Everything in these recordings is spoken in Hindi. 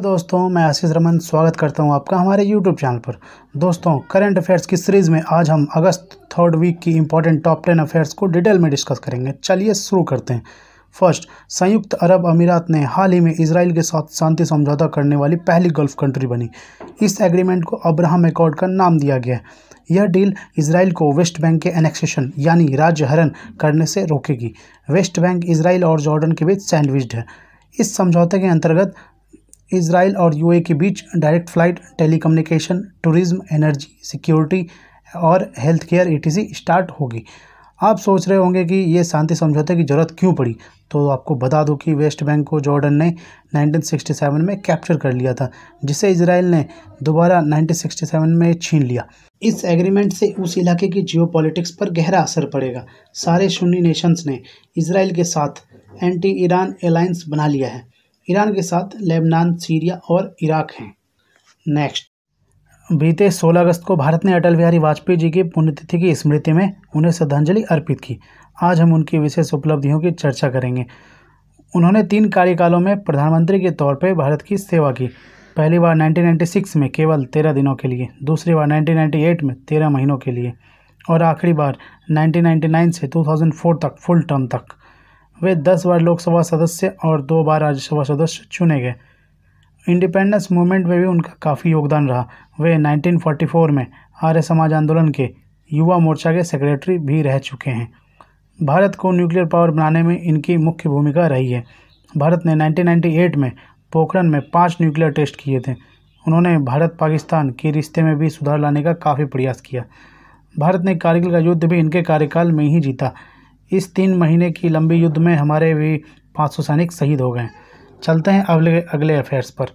हेलो दोस्तों मैं आशीष रमन स्वागत करता हूं आपका हमारे यूट्यूब चैनल पर दोस्तों करंट अफेयर्स की सीरीज़ में आज हम अगस्त थर्ड वीक की इंपॉर्टेंट टॉप टेन अफेयर्स को डिटेल में डिस्कस करेंगे चलिए शुरू करते हैं फर्स्ट संयुक्त अरब अमीरात ने हाल ही में इसराइल के साथ शांति समझौता करने वाली पहली गल्फ कंट्री बनी इस एग्रीमेंट को अब्राहम एकॉर्ड का नाम दिया गया है यह डील इसराइल को वेस्ट बैंक के एनेक्सेशन यानी राज्य हरण करने से रोकेगी वेस्ट बैंक इसराइल और जॉर्डन के बीच सैंडविच्ड है इस समझौते के अंतर्गत इसराइल और यूए के बीच direct flight telecommunication tourism energy security और हेल्थ केयर ईटीसी स्टार्ट होगी आप सोच रहे होंगे कि ये शांति समझौते की ज़रूरत क्यों पड़ी तो आपको बता दूं कि वेस्ट बैंक को जॉर्डन ने 1967 में कैप्चर कर लिया था जिसे इसराइल ने दोबारा 1967 में छीन लिया इस एग्रीमेंट से उस इलाके की जियो पर गहरा असर पड़ेगा सारे शून्य नेशंस ने इसराइल के साथ एंटी ईरान अलायंस बना लिया है ईरान के साथ लेबनान सीरिया और इराक हैं नेक्स्ट बीते 16 अगस्त को भारत ने अटल बिहारी वाजपेयी जी की पुण्यतिथि की स्मृति में उन्हें श्रद्धांजलि अर्पित की आज हम उनकी विशेष उपलब्धियों की चर्चा करेंगे उन्होंने तीन कार्यकालों में प्रधानमंत्री के तौर पर भारत की सेवा की पहली बार 1996 में केवल तेरह दिनों के लिए दूसरी बार 1998 में तेरह महीनों के लिए और आखिरी बार 1999 से 2004 तक फुल टर्म तक वे दस बार लोकसभा सदस्य और दो बार राज्यसभा सदस्य चुने गए इंडिपेंडेंस मूवमेंट में भी उनका काफ़ी योगदान रहा वे 1944 में आर्य समाज आंदोलन के युवा मोर्चा के सेक्रेटरी भी रह चुके हैं भारत को न्यूक्लियर पावर बनाने में इनकी मुख्य भूमिका रही है भारत ने 1998 में पोखरण में पाँच न्यूक्लियर टेस्ट किए थे उन्होंने भारत पाकिस्तान के रिश्ते में भी सुधार लाने का काफ़ी प्रयास किया भारत ने कारगिल का युद्ध भी इनके कार्यकाल में ही जीता इस तीन महीने की लंबी युद्ध में हमारे भी पाँच सौ सैनिक शहीद हो गए चलते हैं अगले अगले अफेयर्स पर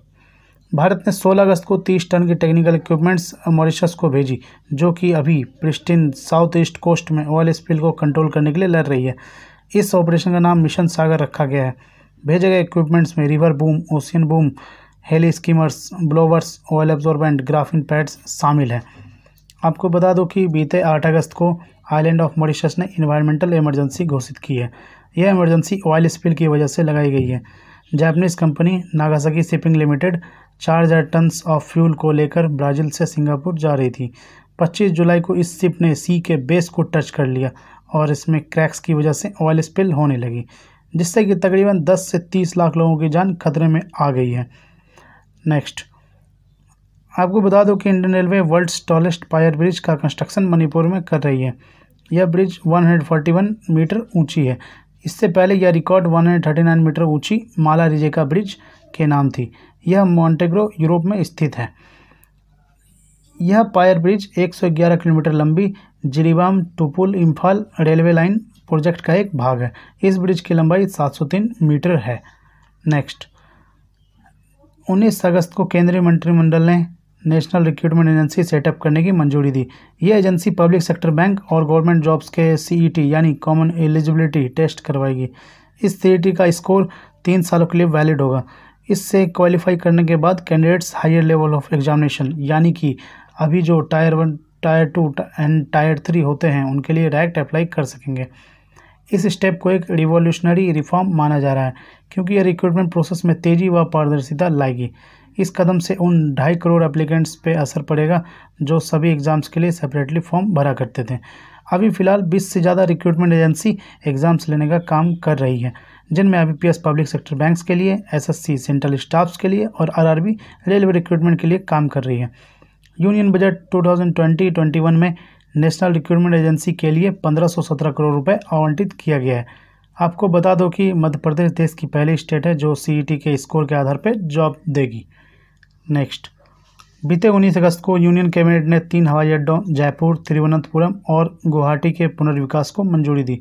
भारत ने 16 अगस्त को 30 टन की टेक्निकल इक्विपमेंट्स मॉरिशस को भेजी जो कि अभी प्रिस्टिन साउथ ईस्ट कोस्ट में ऑयल स्पिल को कंट्रोल करने के लिए लड़ रही है इस ऑपरेशन का नाम मिशन सागर रखा गया है भेजे गए इक्विपमेंट्स में river boom ocean boom heli skimmers blowers oil absorbent graphene pads शामिल हैं आपको बता दो कि बीते आठ अगस्त को आइलैंड ऑफ मॉरिशस ने इन्वायरमेंटल इमरजेंसी घोषित की है यह इमरजेंसी ऑयल स्पिल की वजह से लगाई गई है Japanese company Nagasaki shipping limited चार हज़ार टनस ऑफ फ्यूल को लेकर ब्राज़ील से सिंगापुर जा रही थी 25 जुलाई को इस शिप ने सी के बेस को टच कर लिया और इसमें क्रैक्स की वजह से ऑयल स्पिल होने लगी जिससे कि तकरीबन 10 से 30 लाख लोगों की जान खतरे में आ गई है नेक्स्ट आपको बता दूं कि Indian railway world tallest pier bridge का कंस्ट्रक्शन मणिपुर में कर रही है यह ब्रिज 141 मीटर ऊंची है इससे पहले यह रिकॉर्ड 139 मीटर ऊंची माला रिजेका ब्रिज के नाम थी यह मॉन्टेग्रो यूरोप में स्थित है यह पायर ब्रिज 111 किलोमीटर लंबी Jiribam Tupul Imphal railway line project का एक भाग है इस ब्रिज की लंबाई सात मीटर है नेक्स्ट उन्नीस अगस्त को केंद्रीय मंत्रिमंडल ने नेशनल रिक्रूटमेंट एजेंसी सेटअप करने की मंजूरी दी ये एजेंसी पब्लिक सेक्टर बैंक और गवर्नमेंट जॉब्स के सीईटी e यानी कॉमन एलिजिबिलिटी टेस्ट करवाएगी इस सीईटी e का स्कोर तीन सालों के लिए वैलिड होगा इससे क्वालिफाई करने के बाद candidates higher level of examination यानी कि अभी जो tier one tier two and tier three होते हैं उनके लिए डायरेक्ट अप्लाई कर सकेंगे इस स्टेप को एक रिवॉल्यूशनरी रिफॉर्म माना जा रहा है क्योंकि यह रिक्रूटमेंट प्रोसेस में तेज़ी व पारदर्शिता लाएगी इस कदम से उन ढाई करोड़ एप्लीकेंट्स पे असर पड़ेगा जो सभी एग्ज़ाम्स के लिए सेपरेटली फॉर्म भरा करते थे अभी फ़िलहाल 20 से ज़्यादा रिक्रूटमेंट एजेंसी एग्ज़ाम्स लेने का काम कर रही है जिनमें I B public sector banks के लिए एसएससी सेंट्रल स्टाफ्स के लिए और आरआरबी रेलवे रिक्रूटमेंट के लिए काम कर रही है यूनियन बजट 2020-21 में नेशनल रिक्रूटमेंट एजेंसी के लिए 1517 करोड़ रुपए आवंटित किया गया है आपको बता दो कि मध्य प्रदेश देश की पहली स्टेट है जो सी e के स्कोर के आधार पर जॉब देगी नेक्स्ट बीते 19 अगस्त को यूनियन कैबिनेट ने तीन हवाई अड्डों जयपुर तिरुवनंतपुरम और गुवाहाटी के पुनर्विकास को मंजूरी दी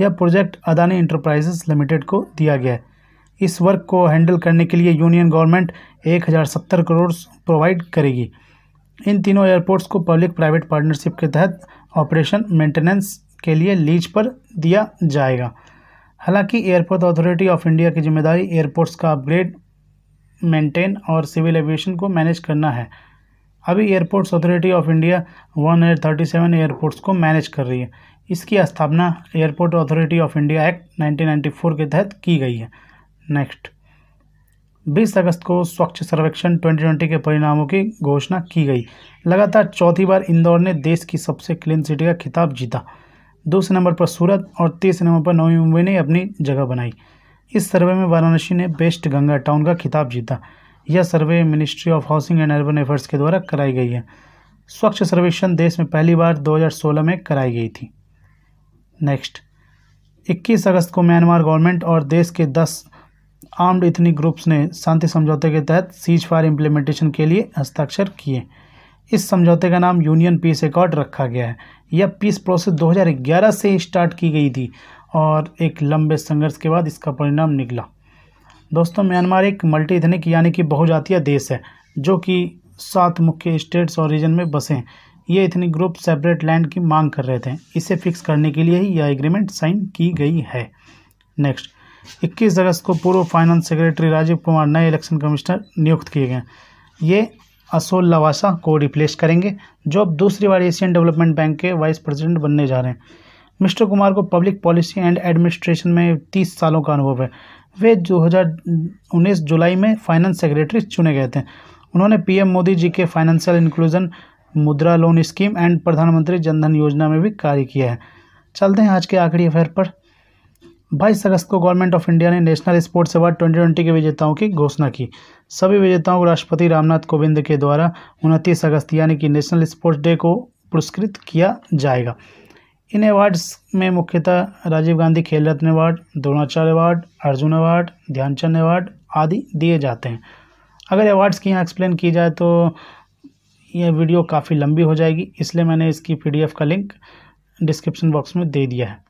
यह प्रोजेक्ट अदानी इंटरप्राइजेस लिमिटेड को दिया गया है इस वर्क को हैंडल करने के लिए यूनियन गवर्नमेंट एक हज़ार सत्तर करोड़ प्रोवाइड करेगी इन तीनों एयरपोर्ट्स को पब्लिक प्राइवेट पार्टनरशिप के तहत ऑपरेशन मेंटेनेंस के लिए लीज पर दिया जाएगा हालांकि एयरपोर्ट अथॉरिटी ऑफ इंडिया की जिम्मेदारी एयरपोर्ट्स का अपग्रेड मेंटेन और सिविल एविएशन को मैनेज करना है अभी airports authority of India one hundred thirty seven airports को मैनेज कर रही है इसकी स्थापना airport authority of India act 1994 के तहत की गई है नेक्स्ट 20 अगस्त को स्वच्छ सर्वेक्षण 2020 के परिणामों की घोषणा की गई लगातार चौथी बार इंदौर ने देश की सबसे क्लीन सिटी का खिताब जीता दूसरे नंबर पर सूरत और तीसरे नंबर पर नवी मुंबई ने अपनी जगह बनाई इस सर्वे में वाराणसी ने बेस्ट गंगा टाउन का खिताब जीता यह survey ministry of housing and urban affairs के द्वारा कराई गई है स्वच्छ सर्वेक्षण देश में पहली बार 2016 में कराई गई थी नेक्स्ट 21 अगस्त को म्यांमार गवर्नमेंट और देश के 10 आर्म्ड इथनी ग्रुप्स ने शांति समझौते के तहत सीज फायर इम्प्लीमेंटेशन के लिए हस्ताक्षर किए इस समझौते का नाम यूनियन पीस एकॉर्ड रखा गया है यह पीस प्रोसेस 2011 से स्टार्ट की गई थी और एक लंबे संघर्ष के बाद इसका परिणाम निकला दोस्तों म्यांमार एक मल्टी इथनिक यानी कि बहुजातीय देश है जो कि सात मुख्य स्टेट्स और रीजन में बसे हैं ये इथनिक ग्रुप सेपरेट लैंड की मांग कर रहे थे इसे फिक्स करने के लिए ही यह एग्रीमेंट साइन की गई है नेक्स्ट 21 अगस्त को पूर्व फाइनेंस सेक्रेटरी राजीव कुमार नए इलेक्शन कमिश्नर नियुक्त किए गए ये असोल लवासा को रिप्लेस करेंगे जो अब दूसरी बार एशियन डेवलपमेंट बैंक के वाइस प्रेसिडेंट बनने जा रहे हैं मिस्टर कुमार को पब्लिक पॉलिसी एंड एडमिनिस्ट्रेशन में तीस सालों का अनुभव है वे 2019 जुलाई में फाइनेंस सेक्रेटरी चुने गए थे उन्होंने पीएम मोदी जी के financial inclusion Mudra loan scheme and Pradhan Mantri Jan Dhan योजना में भी कार्य किया है चलते हैं आज के आखिरी अफेयर पर बाईस अगस्त को गवर्नमेंट ऑफ इंडिया ने नेशनल स्पोर्ट्स अवार्ड 2020 के विजेताओं की घोषणा की सभी विजेताओं को राष्ट्रपति रामनाथ कोविंद के द्वारा उनतीस अगस्त यानी कि नेशनल स्पोर्ट्स डे को पुरस्कृत किया जाएगा इन अवार्ड्स में मुख्यतः Rajiv Gandhi Khel Ratna award Dronacharya award Arjuna award Dhyan Chand award आदि दिए जाते हैं अगर अवार्ड्स की यहाँ एक्सप्लेन की जाए तो यह वीडियो काफ़ी लंबी हो जाएगी इसलिए मैंने इसकी पीडीएफ का लिंक डिस्क्रिप्शन बॉक्स में दे दिया है